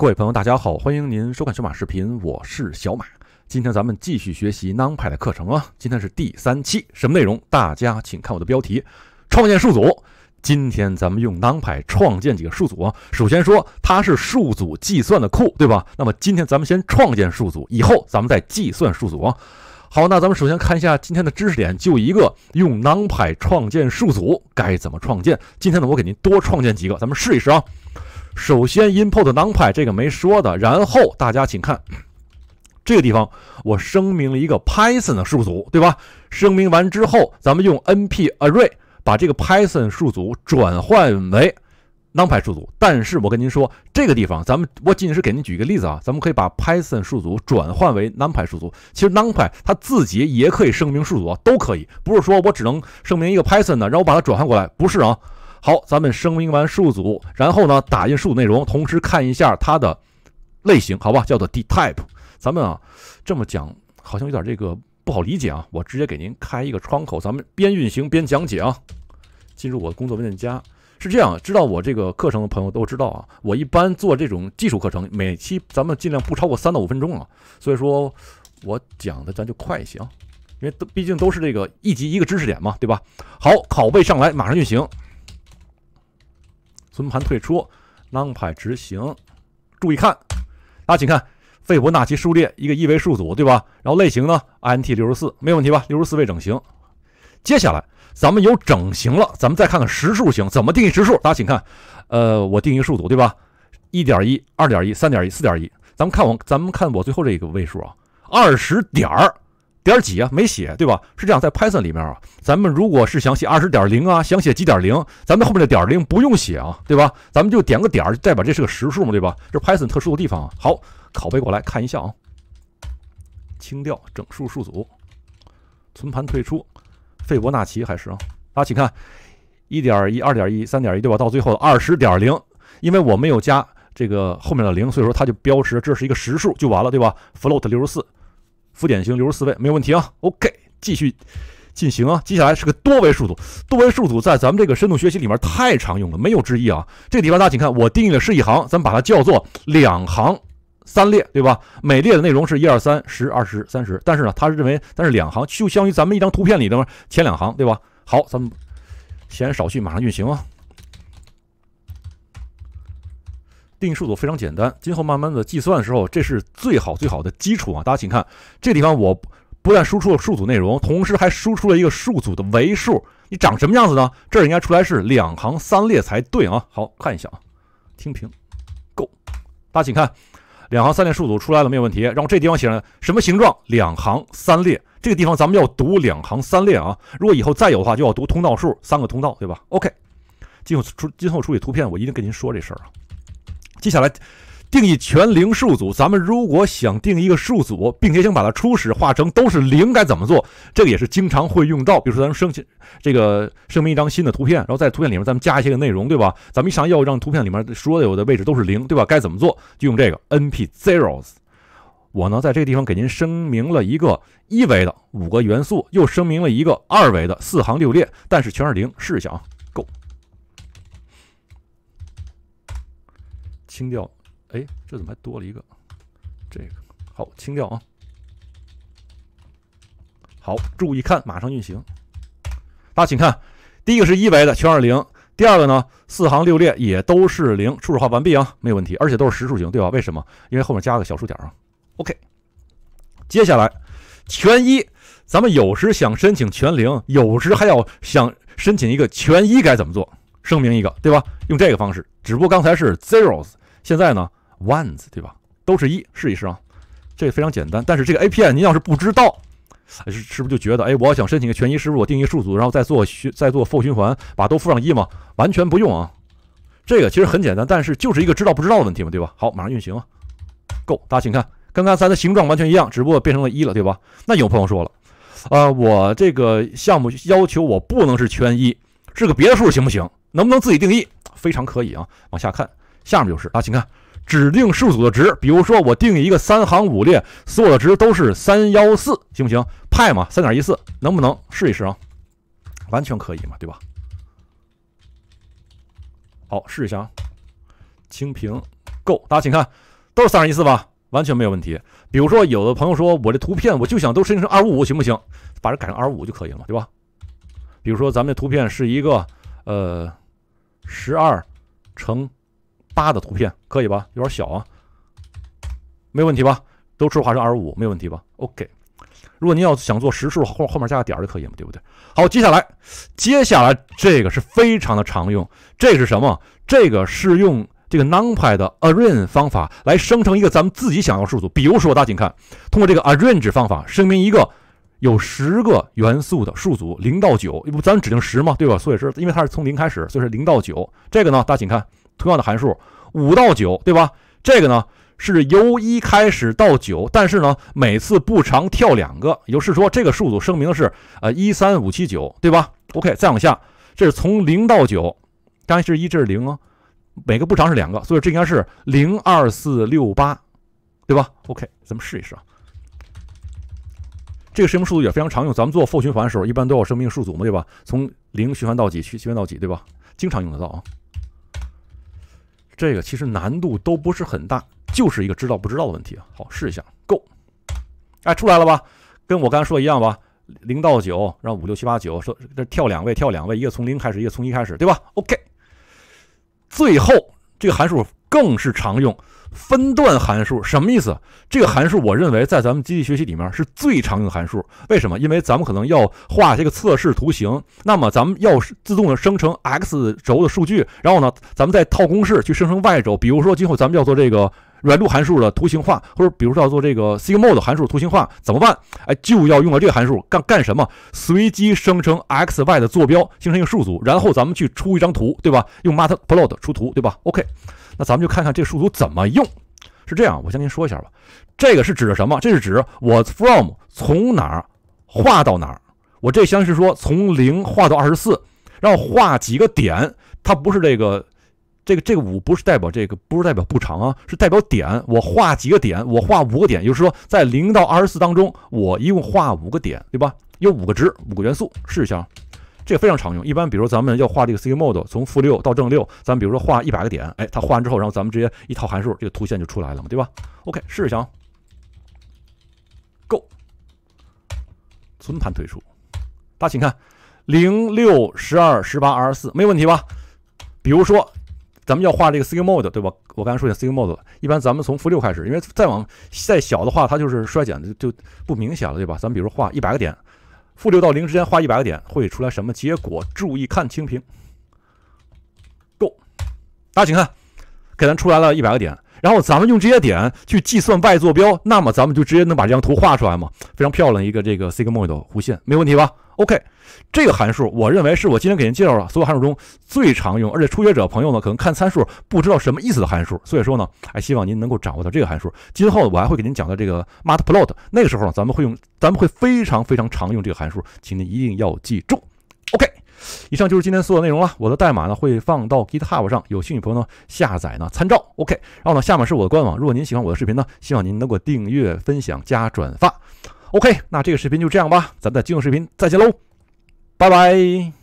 各位朋友，大家好，欢迎您收看小马视频，我是小马。今天咱们继续学习 NumPy 的课程啊，今天是第三期，什么内容？大家请看我的标题：创建数组。今天咱们用 NumPy 创建几个数组啊。首先说，它是数组计算的库，对吧？那么今天咱们先创建数组，以后咱们再计算数组啊。好，那咱们首先看一下今天的知识点，就一个用 NumPy 创建数组该怎么创建。今天呢，我给您多创建几个，咱们试一试啊。首先，import numpy 这个没说的。然后，大家请看这个地方，我声明了一个 Python 的数组，对吧？声明完之后，咱们用 np array 把这个 Python 数组转换为 numpy 数组。但是我跟您说，这个地方，咱们我仅仅是给您举一个例子啊，咱们可以把 Python 数组转换为 numpy 数组。其实 numpy 它自己也可以声明数组，啊，都可以，不是说我只能声明一个 Python 的，让我把它转换过来，不是啊。好，咱们声明完数组，然后呢，打印数组内容，同时看一下它的类型，好吧，叫做 D type。咱们啊，这么讲好像有点这个不好理解啊。我直接给您开一个窗口，咱们边运行边讲解啊。进入我的工作文件夹，是这样，知道我这个课程的朋友都知道啊。我一般做这种技术课程，每期咱们尽量不超过三到五分钟啊。所以说，我讲的咱就快一些啊，因为都毕竟都是这个一集一个知识点嘛，对吧？好，拷贝上来，马上运行。存盘退出囊派执行，注意看，大家请看，费伯纳奇数列一个一维数组对吧？然后类型呢，int 六十四，没问题吧？六十四位整形。接下来咱们有整形了，咱们再看看实数型怎么定义实数。大家请看，呃，我定义数组对吧？一点一、二点一、三点一、四点一，咱们看我，咱们看我最后这一个位数啊，二十点点几啊？没写，对吧？是这样，在 Python 里面啊，咱们如果是想写二十点零啊，想写几点零，咱们后面的点零不用写啊，对吧？咱们就点个点儿，代表这是个实数嘛，对吧？这是 Python 特殊的地方。好，拷贝过来看一下啊。清掉整数数组，存盘退出。费伯纳奇还是啊？大家请看一点一、二点一、三点一，对吧？到最后二十点零，因为我没有加这个后面的零，所以说它就标识这是一个实数，就完了，对吧？float 六十四。浮点型留十四位没有问题啊。OK，继续进行啊。接下来是个多维数组，多维数组在咱们这个深度学习里面太常用了，没有之一啊。这个地方大家请看，我定义的是一行，咱们把它叫做两行三列，对吧？每列的内容是一二三十、二十三十。但是呢，它认为但是两行，就相当于咱们一张图片里的前两行，对吧？好，咱们闲少叙，马上运行啊。定义数组非常简单，今后慢慢的计算的时候，这是最好最好的基础啊！大家请看这地方，我不但输出了数组内容，同时还输出了一个数组的维数。你长什么样子呢？这儿应该出来是两行三列才对啊！好看一下啊，听评，Go。大家请看，两行三列数组出来了没有问题？然后这地方写上什么形状？两行三列。这个地方咱们要读两行三列啊！如果以后再有的话，就要读通道数，三个通道，对吧？OK，今后出今后处理图片，我一定跟您说这事儿啊！接下来，定义全零数组。咱们如果想定一个数组，并且想把它初始化成都是零，该怎么做？这个也是经常会用到。比如说，咱们申请这个声明一张新的图片，然后在图片里面咱们加一些个内容，对吧？咱们一想要一张图片里面所有的位置都是零，对吧？该怎么做？就用这个 np.zeros。我呢，在这个地方给您声明了一个一维的五个元素，又声明了一个二维的四行六列，但是全是零。试一下啊。清掉，哎，这怎么还多了一个？这个好清掉啊！好，注意看，马上运行。大家请看，第一个是一维的全零，第二个呢，四行六列也都是零，初始化完毕啊，没有问题，而且都是实数型，对吧？为什么？因为后面加个小数点啊。OK，接下来全一，咱们有时想申请全零，有时还要想申请一个全一，该怎么做？声明一个，对吧？用这个方式，只不过刚才是 zeros。现在呢，ones 对吧？都是一，试一试啊。这个非常简单，但是这个 API 您要是不知道，是是不是就觉得，哎，我想申请个全一，是不是我定义数组，然后再做循，再做 for 循环，把都赋上一嘛？完全不用啊。这个其实很简单，但是就是一个知道不知道的问题嘛，对吧？好，马上运行啊。够，大家请看，跟刚才的形状完全一样，只不过变成了一了，对吧？那有朋友说了，呃，我这个项目要求我不能是全一，是个别的数行不行？能不能自己定义？非常可以啊，往下看。下面就是啊，请看指定数组的值，比如说我定一个三行五列，所有的值都是三幺四，行不行？派嘛，三点一四，能不能试一试啊？完全可以嘛，对吧？好，试一下，啊，清屏，够，大家请看，都是三点一四吧，完全没有问题。比如说，有的朋友说，我这图片我就想都设定成二五五，行不行？把这改成二五五就可以了，对吧？比如说咱们这图片是一个呃十二乘。八的图片可以吧？有点小啊，没问题吧？都是化成二十五，没问题吧？OK，如果您要想做实数，后后面加个点儿可以嘛，对不对？好，接下来，接下来这个是非常的常用。这是什么？这个是用这个 numpy 的 arrange 方法来生成一个咱们自己想要数组。比如说，大家请看，通过这个 arrange 方法声明一个有十个元素的数组，零到九，不，咱们指定十嘛，对吧？所以是因为它是从零开始，所以是零到九。这个呢，大家请看。同样的函数，五到九，对吧？这个呢是由一开始到九，但是呢每次步长跳两个，也就是说这个数组声明是呃一三五七九，对吧？OK，再往下，这是从零到九，当然是一这是零啊，每个步长是两个，所以这应该是零二四六八，对吧？OK，咱们试一试啊。这个声明数组也非常常用，咱们做 for 循环的时候一般都要声明数组嘛，对吧？从零循环到几，循循环到几，对吧？经常用得到啊。这个其实难度都不是很大，就是一个知道不知道的问题啊。好，试一下，Go，哎，出来了吧？跟我刚才说一样吧？零到九，让五六七八九说，这跳两位，跳两位，一个从零开始，一个从一开始，对吧？OK，最后这个函数更是常用。分段函数什么意思？这个函数，我认为在咱们机器学习里面是最常用的函数。为什么？因为咱们可能要画这个测试图形，那么咱们要自动的生成 x 轴的数据，然后呢，咱们再套公式去生成 y 轴。比如说，今后咱们要做这个软度函数的图形化，或者比如说要做这个 sigmoid 函数图形化，怎么办？哎，就要用到这个函数。干干什么？随机生成 x、y 的坐标，形成一个数组，然后咱们去出一张图，对吧？用 matplotlib 出图，对吧？OK。那咱们就看看这个数组怎么用，是这样，我先跟您说一下吧。这个是指的什么？这是指我 from 从哪儿画到哪儿？我这先是说从零画到二十四，然后画几个点。它不是这个，这个这个五不是代表这个，不是代表不长啊，是代表点。我画几个点，我画五个点，也就是说在零到二十四当中，我一共画五个点，对吧？有五个值，五个元素，试一下。这个非常常用，一般比如咱们要画这个 C m o d e 从负六到正六，咱比如说画一百个点，哎，它画完之后，然后咱们直接一套函数，这个图线就出来了嘛，对吧？OK，试试行。Go，存盘退出。大家请看，零六、十二、十八、二十四，没问题吧？比如说，咱们要画这个 C m o d e 对吧？我刚才说的 C m o d e 一般咱们从负六开始，因为再往再小的话，它就是衰减的就不明显了，对吧？咱比如画一百个点。负六到零之间画一百个点，会出来什么结果？注意看清屏。Go，大家请看，给咱出来了一百个点，然后咱们用这些点去计算 y 坐标，那么咱们就直接能把这张图画出来吗？非常漂亮一个这个 sigmoid 弧线，没问题吧？OK，这个函数我认为是我今天给您介绍的所有函数中最常用，而且初学者朋友呢可能看参数不知道什么意思的函数，所以说呢，还希望您能够掌握到这个函数。今后我还会给您讲到这个 Matplotlib，那个时候呢，咱们会用，咱们会非常非常常用这个函数，请您一定要记住。OK，以上就是今天所有内容了。我的代码呢会放到 GitHub 上，有兴趣朋友呢下载呢参照。OK，然后呢，下面是我的官网。如果您喜欢我的视频呢，希望您能够订阅、分享、加转发。OK，那这个视频就这样吧，咱们的金融视频再见喽，拜拜。